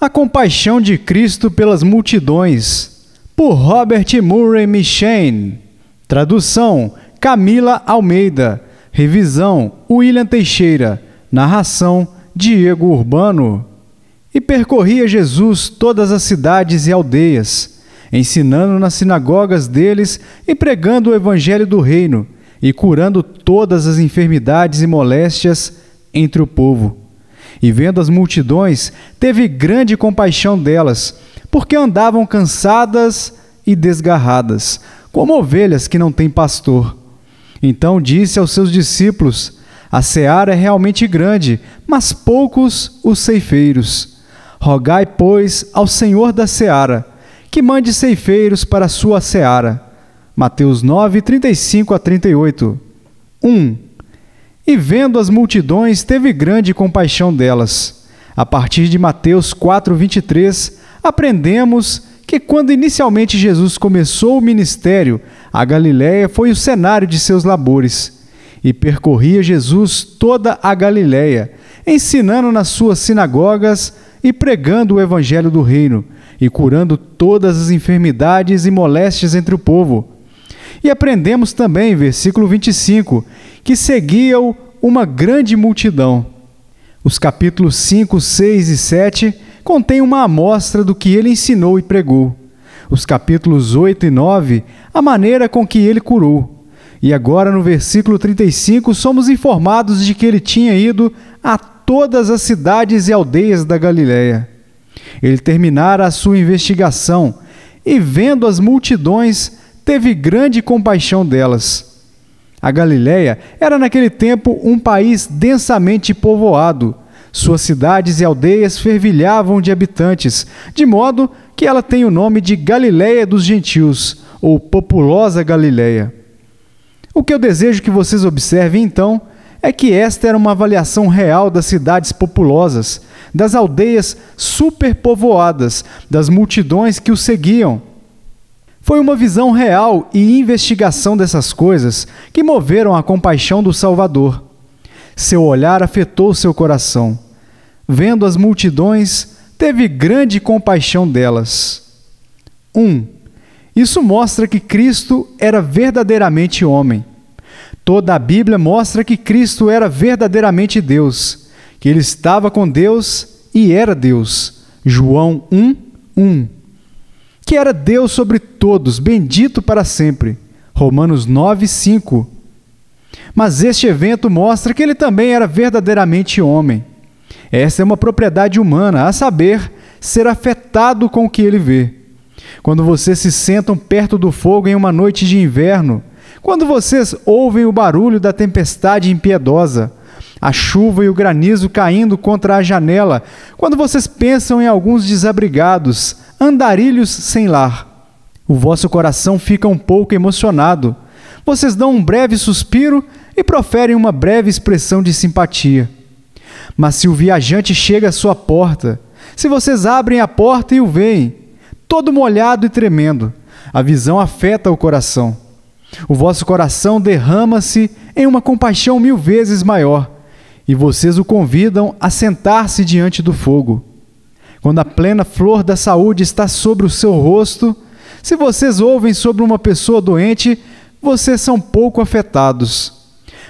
A Compaixão de Cristo pelas Multidões, por Robert Murray Michain. Tradução: Camila Almeida. Revisão: William Teixeira. Narração: Diego Urbano. E percorria Jesus todas as cidades e aldeias, ensinando nas sinagogas deles e pregando o evangelho do reino, e curando todas as enfermidades e moléstias entre o povo e vendo as multidões, teve grande compaixão delas, porque andavam cansadas e desgarradas, como ovelhas que não têm pastor. Então disse aos seus discípulos: A seara é realmente grande, mas poucos os ceifeiros. Rogai, pois, ao Senhor da seara, que mande ceifeiros para a sua seara. Mateus 9, 35 a 38. 1. E vendo as multidões, teve grande compaixão delas. A partir de Mateus 4:23, aprendemos que quando inicialmente Jesus começou o ministério, a Galiléia foi o cenário de seus labores. E percorria Jesus toda a Galiléia, ensinando nas suas sinagogas e pregando o evangelho do reino, e curando todas as enfermidades e moléstias entre o povo. E aprendemos também, versículo 25, que seguiam uma grande multidão. Os capítulos 5, 6 e 7 contêm uma amostra do que ele ensinou e pregou. Os capítulos 8 e 9, a maneira com que ele curou. E agora, no versículo 35, somos informados de que ele tinha ido a todas as cidades e aldeias da Galiléia. Ele terminara a sua investigação e, vendo as multidões, teve grande compaixão delas a Galiléia era naquele tempo um país densamente povoado. Suas cidades e aldeias fervilhavam de habitantes, de modo que ela tem o nome de Galiléia dos Gentios, ou Populosa Galiléia. O que eu desejo que vocês observem então é que esta era uma avaliação real das cidades populosas, das aldeias superpovoadas, das multidões que o seguiam foi uma visão real e investigação dessas coisas que moveram a compaixão do Salvador. Seu olhar afetou seu coração. Vendo as multidões, teve grande compaixão delas. 1. Um, isso mostra que Cristo era verdadeiramente homem. Toda a Bíblia mostra que Cristo era verdadeiramente Deus, que ele estava com Deus e era Deus. João 1, 1 que era Deus sobre todos, bendito para sempre. Romanos 9, 5. Mas este evento mostra que ele também era verdadeiramente homem. Essa é uma propriedade humana, a saber, ser afetado com o que ele vê. Quando vocês se sentam perto do fogo em uma noite de inverno, quando vocês ouvem o barulho da tempestade impiedosa, a chuva e o granizo caindo contra a janela, quando vocês pensam em alguns desabrigados, andarilhos sem lar. O vosso coração fica um pouco emocionado. Vocês dão um breve suspiro e proferem uma breve expressão de simpatia. Mas se o viajante chega à sua porta, se vocês abrem a porta e o veem, todo molhado e tremendo, a visão afeta o coração. O vosso coração derrama-se em uma compaixão mil vezes maior, e vocês o convidam a sentar-se diante do fogo quando a plena flor da saúde está sobre o seu rosto, se vocês ouvem sobre uma pessoa doente, vocês são pouco afetados.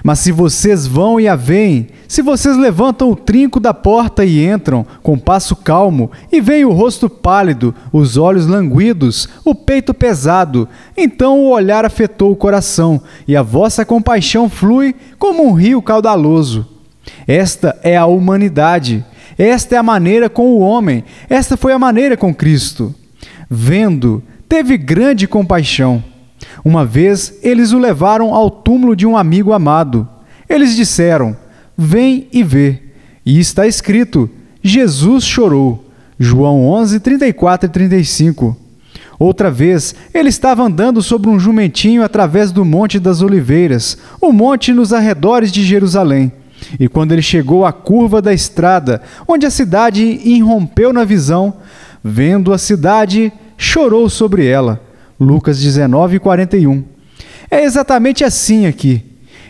Mas se vocês vão e a veem, se vocês levantam o trinco da porta e entram, com passo calmo, e veem o rosto pálido, os olhos languidos, o peito pesado, então o olhar afetou o coração, e a vossa compaixão flui como um rio caudaloso. Esta é a humanidade, esta é a maneira com o homem, esta foi a maneira com Cristo. Vendo, teve grande compaixão. Uma vez eles o levaram ao túmulo de um amigo amado. Eles disseram: Vem e vê. E está escrito: Jesus chorou. João 11, 34 e 35. Outra vez, ele estava andando sobre um jumentinho através do Monte das Oliveiras, o um monte nos arredores de Jerusalém. E quando ele chegou à curva da estrada, onde a cidade irrompeu na visão, vendo a cidade, chorou sobre ela. Lucas 19, 41. É exatamente assim aqui.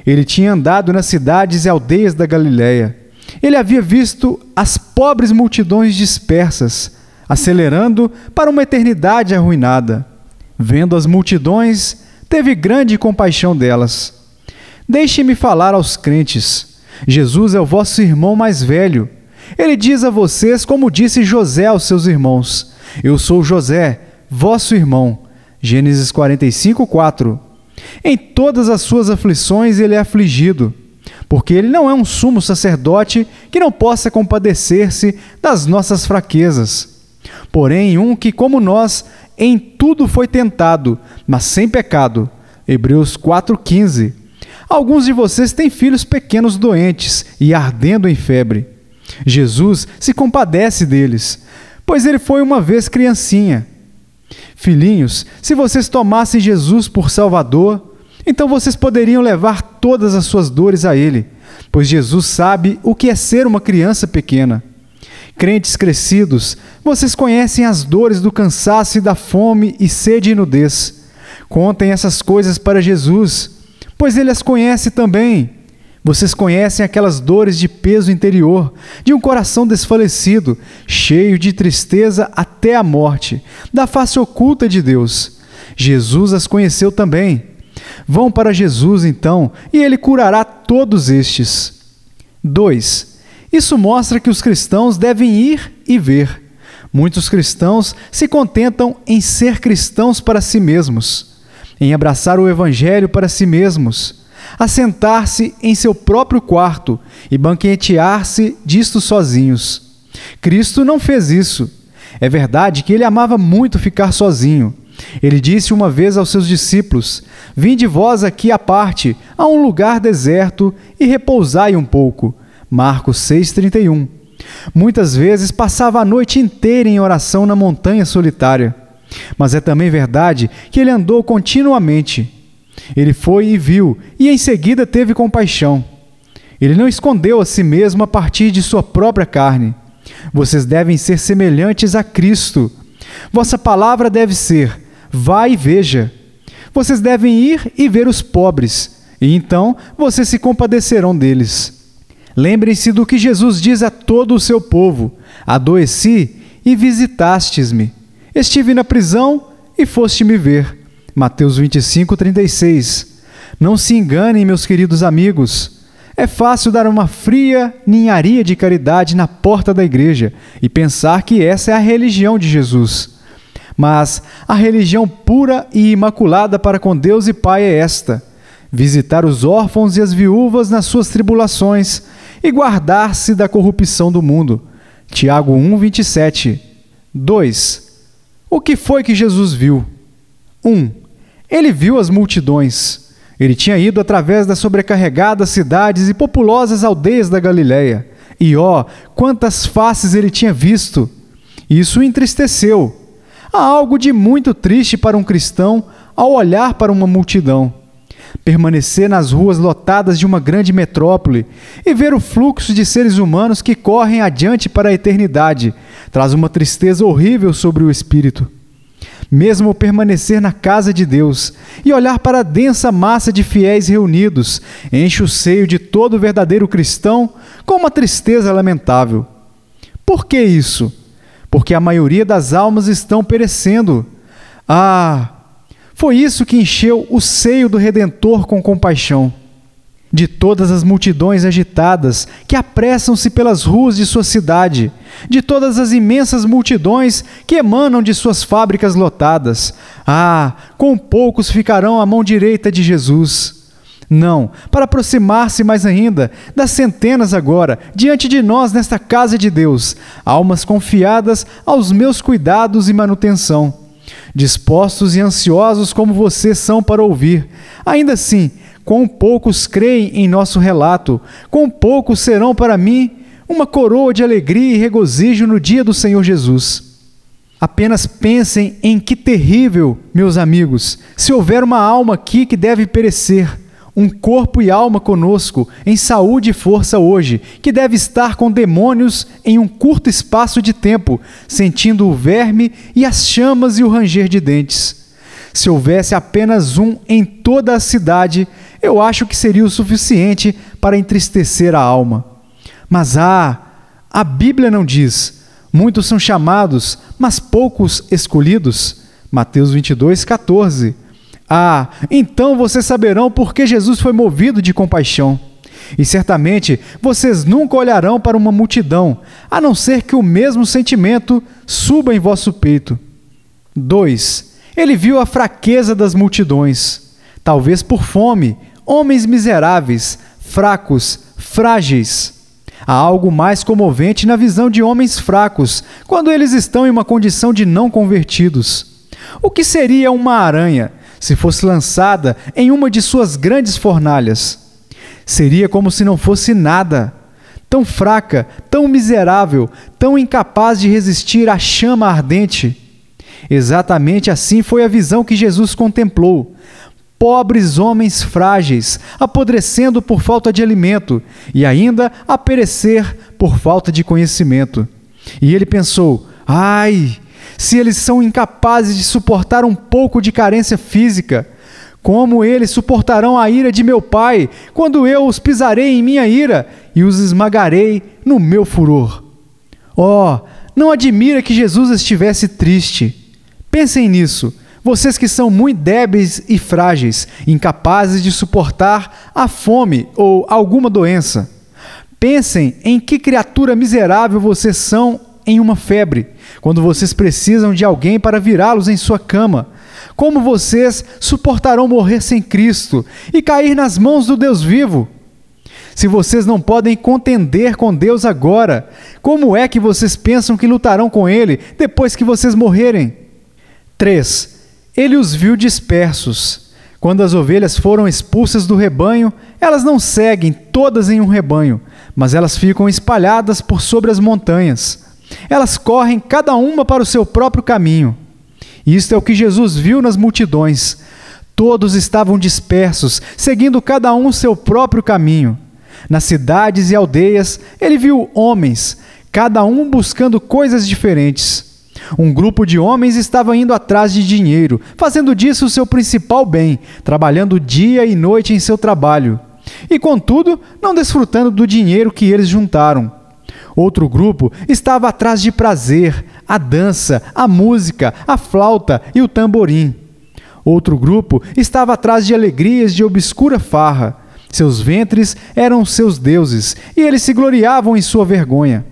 Ele tinha andado nas cidades e aldeias da Galiléia. Ele havia visto as pobres multidões dispersas, acelerando para uma eternidade arruinada. Vendo as multidões, teve grande compaixão delas. Deixe-me falar aos crentes. Jesus é o vosso irmão mais velho. Ele diz a vocês como disse José aos seus irmãos: Eu sou José, vosso irmão. Gênesis 45, 4. Em todas as suas aflições ele é afligido, porque ele não é um sumo sacerdote que não possa compadecer-se das nossas fraquezas. Porém, um que, como nós, em tudo foi tentado, mas sem pecado. Hebreus 15. Alguns de vocês têm filhos pequenos doentes e ardendo em febre. Jesus se compadece deles, pois ele foi uma vez criancinha. Filhinhos, se vocês tomassem Jesus por Salvador, então vocês poderiam levar todas as suas dores a ele, pois Jesus sabe o que é ser uma criança pequena. Crentes crescidos, vocês conhecem as dores do cansaço e da fome e sede e nudez. Contem essas coisas para Jesus pois ele as conhece também. Vocês conhecem aquelas dores de peso interior, de um coração desfalecido, cheio de tristeza até a morte, da face oculta de Deus. Jesus as conheceu também. Vão para Jesus, então, e ele curará todos estes. 2. Isso mostra que os cristãos devem ir e ver. Muitos cristãos se contentam em ser cristãos para si mesmos em abraçar o Evangelho para si mesmos, a sentar-se em seu próprio quarto e banquetear-se disto sozinhos. Cristo não fez isso. É verdade que ele amava muito ficar sozinho. Ele disse uma vez aos seus discípulos: Vinde vós aqui à parte, a um lugar deserto, e repousai um pouco. Marcos 6,31. Muitas vezes passava a noite inteira em oração na montanha solitária. Mas é também verdade que ele andou continuamente. Ele foi e viu, e em seguida teve compaixão. Ele não escondeu a si mesmo a partir de sua própria carne. Vocês devem ser semelhantes a Cristo. Vossa palavra deve ser: vá e veja. Vocês devem ir e ver os pobres, e então vocês se compadecerão deles. Lembrem-se do que Jesus diz a todo o seu povo: Adoeci e visitastes-me. Estive na prisão e foste me ver. Mateus 25, 36. Não se enganem, meus queridos amigos. É fácil dar uma fria ninharia de caridade na porta da igreja e pensar que essa é a religião de Jesus. Mas a religião pura e imaculada para com Deus e Pai é esta: visitar os órfãos e as viúvas nas suas tribulações e guardar-se da corrupção do mundo. Tiago 1:27. 2. O que foi que Jesus viu? 1. Um, ele viu as multidões. Ele tinha ido através das sobrecarregadas cidades e populosas aldeias da Galiléia. E ó, oh, quantas faces ele tinha visto! Isso o entristeceu. Há algo de muito triste para um cristão ao olhar para uma multidão permanecer nas ruas lotadas de uma grande metrópole e ver o fluxo de seres humanos que correm adiante para a eternidade traz uma tristeza horrível sobre o espírito. Mesmo permanecer na casa de Deus e olhar para a densa massa de fiéis reunidos enche o seio de todo verdadeiro cristão com uma tristeza lamentável. Por que isso? Porque a maioria das almas estão perecendo. Ah, foi isso que encheu o seio do Redentor com compaixão. De todas as multidões agitadas que apressam-se pelas ruas de sua cidade, de todas as imensas multidões que emanam de suas fábricas lotadas, ah, com poucos ficarão à mão direita de Jesus. Não, para aproximar-se mais ainda das centenas agora, diante de nós nesta casa de Deus, almas confiadas aos meus cuidados e manutenção dispostos e ansiosos como vocês são para ouvir. Ainda assim, quão poucos creem em nosso relato, quão poucos serão para mim uma coroa de alegria e regozijo no dia do Senhor Jesus. Apenas pensem em que terrível, meus amigos, se houver uma alma aqui que deve perecer um corpo e alma conosco, em saúde e força hoje, que deve estar com demônios em um curto espaço de tempo, sentindo o verme e as chamas e o ranger de dentes. Se houvesse apenas um em toda a cidade, eu acho que seria o suficiente para entristecer a alma. Mas ah, a Bíblia não diz: muitos são chamados, mas poucos escolhidos. Mateus 22, 14. Ah, então vocês saberão por que Jesus foi movido de compaixão. E certamente vocês nunca olharão para uma multidão, a não ser que o mesmo sentimento suba em vosso peito. 2. Ele viu a fraqueza das multidões, talvez por fome, homens miseráveis, fracos, frágeis. Há algo mais comovente na visão de homens fracos, quando eles estão em uma condição de não convertidos. O que seria uma aranha se fosse lançada em uma de suas grandes fornalhas. Seria como se não fosse nada. Tão fraca, tão miserável, tão incapaz de resistir à chama ardente. Exatamente assim foi a visão que Jesus contemplou. Pobres homens frágeis, apodrecendo por falta de alimento e ainda a perecer por falta de conhecimento. E ele pensou: ai, se eles são incapazes de suportar um pouco de carência física? Como eles suportarão a ira de meu pai, quando eu os pisarei em minha ira e os esmagarei no meu furor? Oh, não admira que Jesus estivesse triste. Pensem nisso, vocês que são muito débeis e frágeis, incapazes de suportar a fome ou alguma doença. Pensem em que criatura miserável vocês são em uma febre, quando vocês precisam de alguém para virá-los em sua cama. Como vocês suportarão morrer sem Cristo e cair nas mãos do Deus vivo? Se vocês não podem contender com Deus agora, como é que vocês pensam que lutarão com Ele depois que vocês morrerem? 3. Ele os viu dispersos. Quando as ovelhas foram expulsas do rebanho, elas não seguem todas em um rebanho, mas elas ficam espalhadas por sobre as montanhas. Elas correm cada uma para o seu próprio caminho. Isto é o que Jesus viu nas multidões. Todos estavam dispersos, seguindo cada um seu próprio caminho. Nas cidades e aldeias, ele viu homens, cada um buscando coisas diferentes. Um grupo de homens estava indo atrás de dinheiro, fazendo disso o seu principal bem, trabalhando dia e noite em seu trabalho. E contudo, não desfrutando do dinheiro que eles juntaram. Outro grupo estava atrás de prazer, a dança, a música, a flauta e o tamborim. Outro grupo estava atrás de alegrias de obscura farra. Seus ventres eram seus deuses e eles se gloriavam em sua vergonha.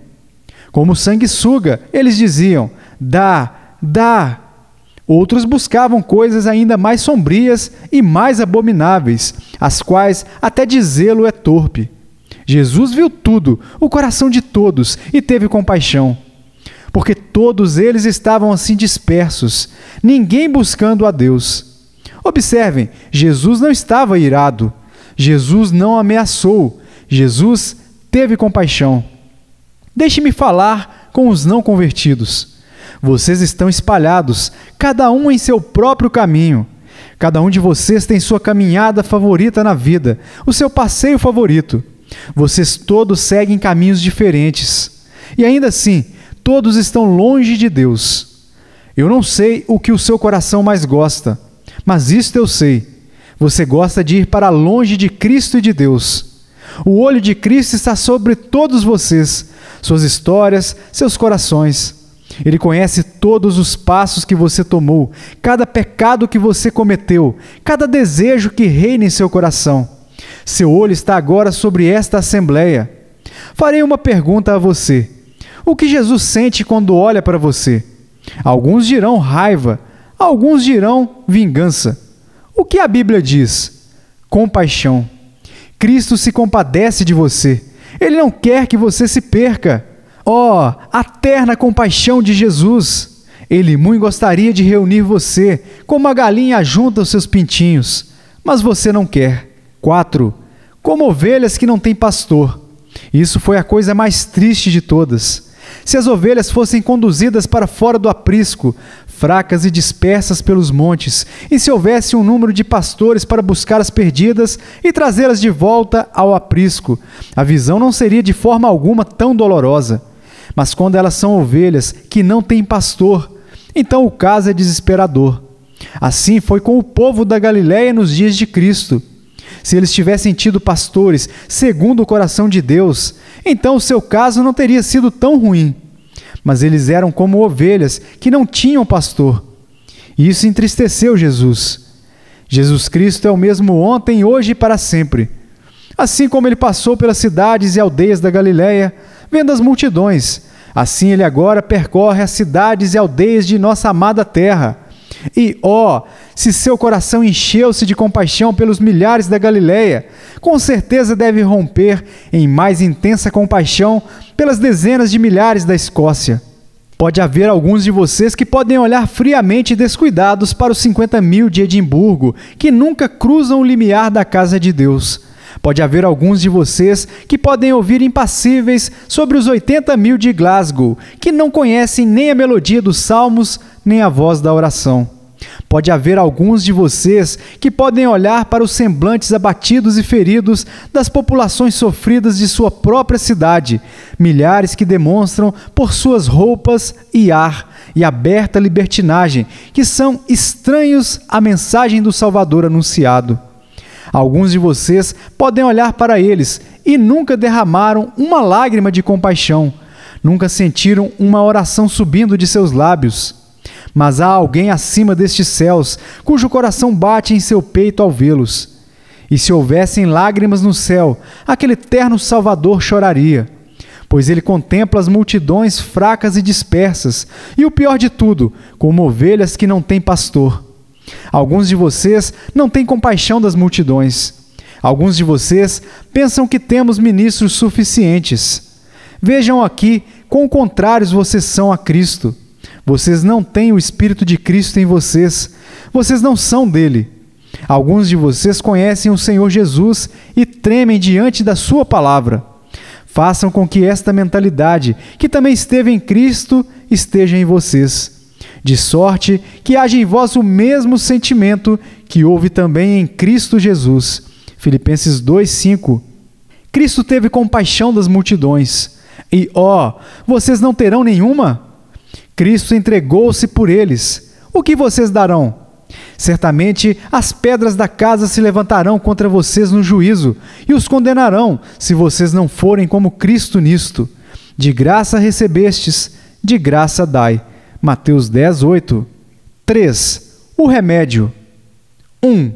Como sanguessuga, eles diziam: dá, dá. Outros buscavam coisas ainda mais sombrias e mais abomináveis, as quais até dizê-lo é torpe. Jesus viu tudo, o coração de todos, e teve compaixão. Porque todos eles estavam assim dispersos, ninguém buscando a Deus. Observem, Jesus não estava irado, Jesus não ameaçou, Jesus teve compaixão. Deixe-me falar com os não convertidos. Vocês estão espalhados, cada um em seu próprio caminho. Cada um de vocês tem sua caminhada favorita na vida, o seu passeio favorito. Vocês todos seguem caminhos diferentes. E ainda assim, todos estão longe de Deus. Eu não sei o que o seu coração mais gosta, mas isto eu sei. Você gosta de ir para longe de Cristo e de Deus. O olho de Cristo está sobre todos vocês, suas histórias, seus corações. Ele conhece todos os passos que você tomou, cada pecado que você cometeu, cada desejo que reina em seu coração. Seu olho está agora sobre esta assembleia. Farei uma pergunta a você: O que Jesus sente quando olha para você? Alguns dirão raiva, alguns dirão vingança. O que a Bíblia diz? Compaixão. Cristo se compadece de você. Ele não quer que você se perca. Oh, a terna compaixão de Jesus! Ele muito gostaria de reunir você, como a galinha junta os seus pintinhos, mas você não quer. 4. Como ovelhas que não têm pastor. Isso foi a coisa mais triste de todas. Se as ovelhas fossem conduzidas para fora do aprisco, fracas e dispersas pelos montes, e se houvesse um número de pastores para buscar as perdidas e trazê-las de volta ao aprisco, a visão não seria de forma alguma tão dolorosa. Mas quando elas são ovelhas que não têm pastor, então o caso é desesperador. Assim foi com o povo da Galiléia nos dias de Cristo se eles tivessem tido pastores segundo o coração de Deus, então o seu caso não teria sido tão ruim. Mas eles eram como ovelhas que não tinham pastor. E isso entristeceu Jesus. Jesus Cristo é o mesmo ontem, hoje e para sempre. Assim como ele passou pelas cidades e aldeias da Galiléia, vendo as multidões, assim ele agora percorre as cidades e aldeias de nossa amada terra e ó, oh, se seu coração encheu-se de compaixão pelos milhares da Galileia, com certeza deve romper em mais intensa compaixão pelas dezenas de milhares da Escócia. Pode haver alguns de vocês que podem olhar friamente e descuidados para os 50 mil de Edimburgo, que nunca cruzam o limiar da casa de Deus. Pode haver alguns de vocês que podem ouvir impassíveis sobre os 80 mil de Glasgow, que não conhecem nem a melodia dos salmos, nem a voz da oração. Pode haver alguns de vocês que podem olhar para os semblantes abatidos e feridos das populações sofridas de sua própria cidade, milhares que demonstram por suas roupas e ar e aberta libertinagem que são estranhos à mensagem do Salvador anunciado. Alguns de vocês podem olhar para eles e nunca derramaram uma lágrima de compaixão, nunca sentiram uma oração subindo de seus lábios mas há alguém acima destes céus, cujo coração bate em seu peito ao vê-los. E se houvessem lágrimas no céu, aquele terno Salvador choraria pois ele contempla as multidões fracas e dispersas, e o pior de tudo, como ovelhas que não têm pastor. Alguns de vocês não têm compaixão das multidões. Alguns de vocês pensam que temos ministros suficientes. Vejam aqui quão contrários vocês são a Cristo. Vocês não têm o Espírito de Cristo em vocês. Vocês não são dele. Alguns de vocês conhecem o Senhor Jesus e tremem diante da Sua palavra. Façam com que esta mentalidade, que também esteve em Cristo, esteja em vocês. De sorte que haja em vós o mesmo sentimento que houve também em Cristo Jesus. Filipenses 2,5 Cristo teve compaixão das multidões. E, ó, oh, vocês não terão nenhuma? Cristo entregou-se por eles. O que vocês darão? Certamente as pedras da casa se levantarão contra vocês no juízo e os condenarão, se vocês não forem como Cristo nisto. De graça recebestes, de graça dai. Mateus 10, 8. 3. O remédio. 1.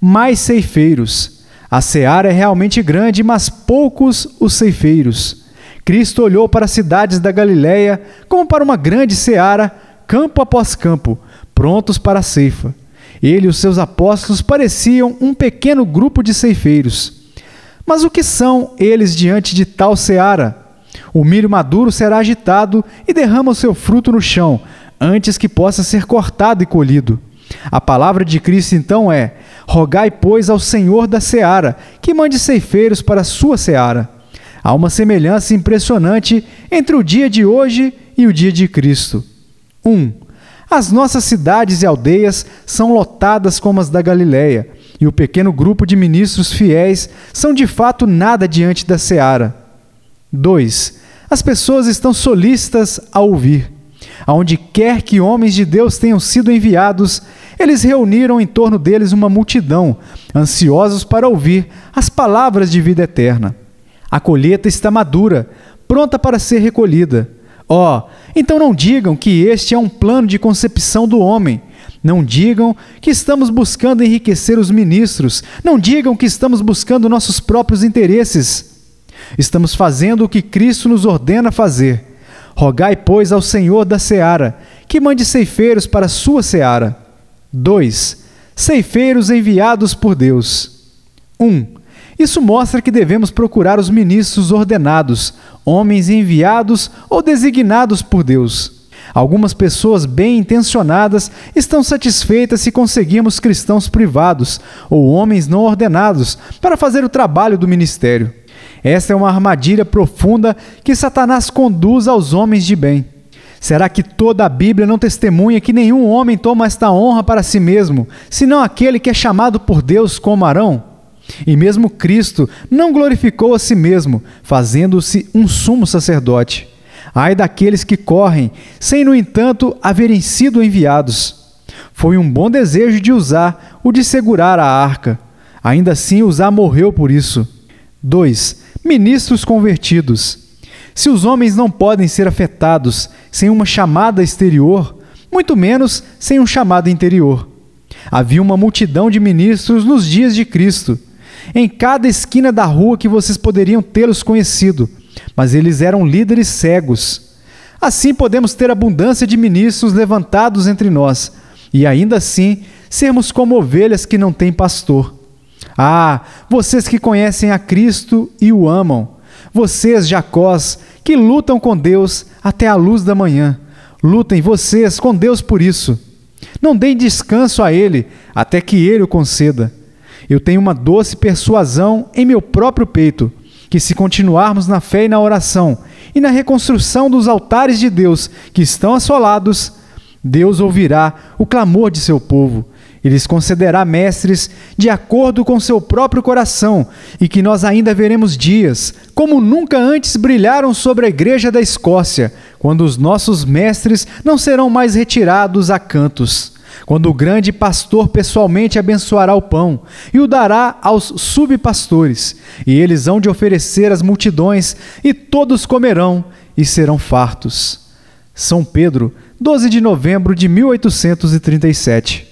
Mais ceifeiros. A seara é realmente grande, mas poucos os ceifeiros. Cristo olhou para as cidades da Galiléia como para uma grande seara, campo após campo, prontos para a ceifa. Ele e os seus apóstolos pareciam um pequeno grupo de ceifeiros. Mas o que são eles diante de tal seara? O milho maduro será agitado e derrama o seu fruto no chão, antes que possa ser cortado e colhido. A palavra de Cristo então é: Rogai, pois, ao Senhor da seara, que mande ceifeiros para a sua seara. Há uma semelhança impressionante entre o dia de hoje e o dia de Cristo. 1. Um, as nossas cidades e aldeias são lotadas como as da Galileia, e o pequeno grupo de ministros fiéis são de fato nada diante da seara. 2. As pessoas estão solícitas a ouvir. Aonde quer que homens de Deus tenham sido enviados, eles reuniram em torno deles uma multidão, ansiosos para ouvir as palavras de vida eterna. A colheita está madura, pronta para ser recolhida. Ó, oh, então não digam que este é um plano de concepção do homem. Não digam que estamos buscando enriquecer os ministros. Não digam que estamos buscando nossos próprios interesses. Estamos fazendo o que Cristo nos ordena fazer. Rogai, pois, ao Senhor da seara, que mande ceifeiros para a sua seara. 2. Ceifeiros enviados por Deus. 1. Um, isso mostra que devemos procurar os ministros ordenados, homens enviados ou designados por Deus. Algumas pessoas bem intencionadas estão satisfeitas se conseguirmos cristãos privados ou homens não ordenados para fazer o trabalho do ministério. Esta é uma armadilha profunda que Satanás conduz aos homens de bem. Será que toda a Bíblia não testemunha que nenhum homem toma esta honra para si mesmo, senão aquele que é chamado por Deus como Arão? E mesmo Cristo não glorificou a si mesmo, fazendo-se um sumo sacerdote. Ai daqueles que correm, sem, no entanto, haverem sido enviados. Foi um bom desejo de usar o de segurar a arca. Ainda assim, usar morreu por isso. 2. Ministros convertidos. Se os homens não podem ser afetados sem uma chamada exterior, muito menos sem um chamado interior. Havia uma multidão de ministros nos dias de Cristo em cada esquina da rua que vocês poderiam tê-los conhecido, mas eles eram líderes cegos. Assim podemos ter abundância de ministros levantados entre nós, e ainda assim sermos como ovelhas que não têm pastor. Ah, vocês que conhecem a Cristo e o amam, vocês, Jacós, que lutam com Deus até a luz da manhã, lutem vocês com Deus por isso. Não deem descanso a Ele até que Ele o conceda. Eu tenho uma doce persuasão em meu próprio peito, que se continuarmos na fé e na oração, e na reconstrução dos altares de Deus que estão assolados, Deus ouvirá o clamor de seu povo. Ele lhes concederá mestres de acordo com seu próprio coração, e que nós ainda veremos dias, como nunca antes brilharam sobre a Igreja da Escócia, quando os nossos mestres não serão mais retirados a cantos quando o grande pastor pessoalmente abençoará o pão e o dará aos subpastores, e eles hão de oferecer às multidões, e todos comerão e serão fartos. São Pedro, 12 de novembro de 1837.